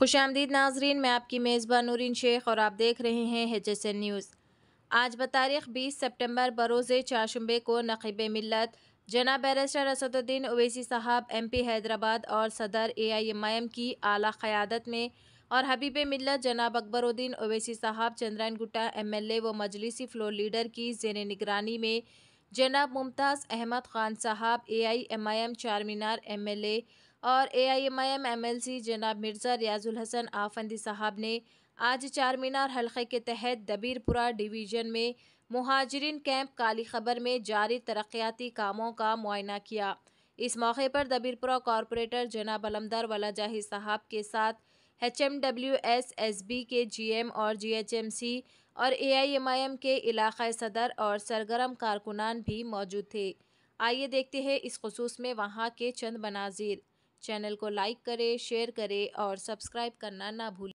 खुश आमदीद नाजरीन मैं आपकी मेज़बान नूरिन शेख और आप देख रहे हैं एच एस एन न्यूज़ आज बतारीख बीस सेप्टेम्बर बरोज़ चारशुबे को नकब मिलत जनाब बैरिस्टर असदुद्दीन ओवैसी साहब एम पी हैदराबाद और सदर ए आई एम आई एम की अली क़्यादत में और हबीब मिलत जनाब अकबरुद्दीन ओवैसी साहब Chandrayangutta M L A व मजलिसी फ्लोर लीडर की जेर निगरानी में जनाब मुमताज़ अहमद ख़ान साहब ए आई एम आई एम चार मीनार एम एल ए और A I M I M M L C जनाब मिर्ज़ा रियाजुल हसन आफंदी साहब ने आज चार मीनार हलक़े के तहत दबीरपुरा डिवीज़न में महाजरीन कैंप काली खबर में जारी तरक्याती कामों का मुआयना किया इस मौके पर दबीरपुरा कॉरपोरेटर जनाब अलमदार वाला जाहिर साहब के साथ H M W S S B के जी एम और जी एच एम सी और A I M I M के इलाक़ सदर और सरगरम कारकुनान भी मौजूद थे आइए देखते हैं इस खसूस में वहाँ के चंद मनाजिर चैनल को लाइक करें शेयर करें और सब्सक्राइब करना ना भूलें